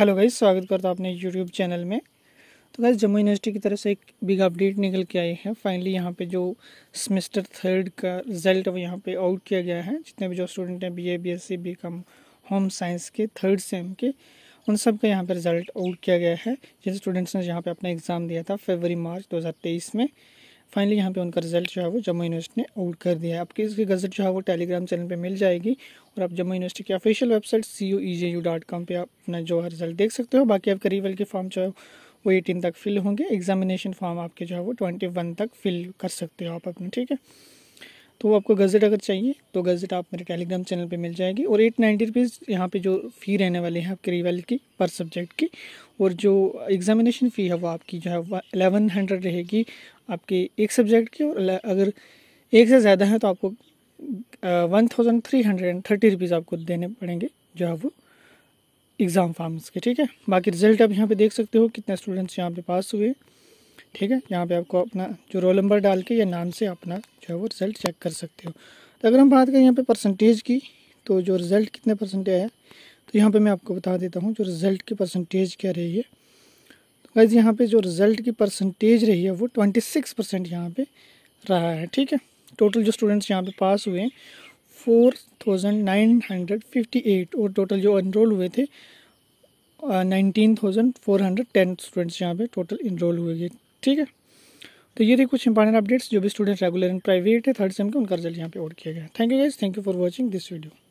hello guys स्वागत करता हूँ अपने यूट्यूब चैनल में तो गाइज जम्मू यूनिवर्सिटी की तरफ से एक बिग अपडेट निकल के आई है फाइनली यहाँ पे जो सेमेस्टर थर्ड का रिजल्ट वो यहाँ पे आउट किया गया है जितने भी जो स्टूडेंट हैं BA BSc BCom home science के थर्ड सेम के उन सब का यहाँ पर रिजल्ट आउट किया गया है जिन स्टूडेंट्स ने यहाँ पर अपना एग्ज़ाम दिया था फरवरी मार्च दो में फाइनली यहाँ पे उनका रिजल्ट जो है वो जम्मू यूनिवर्सिटी ने आउट कर दिया है आपकी इसकी गज़ट जो है वो टेलीग्राम चैनल पे मिल जाएगी और आप जम्मू यूनिवर्सिटी की official website C O E J U dot com पर आप अपना जो है रिजल्ट देख सकते हो बाकी आपके रिवल के फॉर्म जो है वो एटीन तक फिल होंगे एग्जामिनेशन फॉर्म आपके जो है वो ट्वेंटी वन तक फिल कर सकते हो आप अपने ठीक है तो आपको गज़ट अगर चाहिए तो गज़ट आप मेरे टेलीग्राम चैनल पे मिल जाएगी और एट नाइन्टी रुपीज़ यहाँ पर जो फ़ी रहने वाली है आपके रिवेल की पर सब्जेक्ट की और जो एग्ज़ामिनेशन फ़ी है वो आपकी जो है वह एलेवन हंड्रेड रहेगी आपके एक सब्जेक्ट की और अगर एक से ज़्यादा है तो आपको one thousand three hundred and thirty rupees आपको देने पड़ेंगे जो है वो एग्ज़ाम फॉर्म्स के ठीक है बाकी रिजल्ट आप यहाँ पर देख सकते हो कितने स्टूडेंट्स यहाँ पे पास हुए ठीक है यहाँ पे आपको अपना जो रोल नंबर डाल के या नाम से अपना जो है वो रिज़ल्ट चेक कर सकते हो तो अगर हम बात करें यहाँ पे परसेंटेज की तो जो रिज़ल्ट कितने परसेंटेज आया तो यहाँ पे मैं आपको बता देता हूँ जो रिज़ल्ट की परसेंटेज क्या रही है तो गाइज यहाँ पे जो रिज़ल्ट की परसेंटेज रही है वो ट्वेंटी सिक्स परसेंट यहाँ पर रहा है ठीक है टोटल जो स्टूडेंट्स यहाँ पर पास हुए हैं four thousand nine hundred fifty eight और टोटल जो इनरोल हुए थे nineteen thousand four hundred ten students यहाँ पे टोटल इनरोल हुए ठीक है तो ये थी कुछ इंपॉर्टेंट अपडेट्स जो भी स्टूडेंट रेगुलर एंड प्राइवेट है थर्ड सेम के उनका रिजल्ट यहाँ पे ऑर्ड किया गया thank you guys thank you for watching this video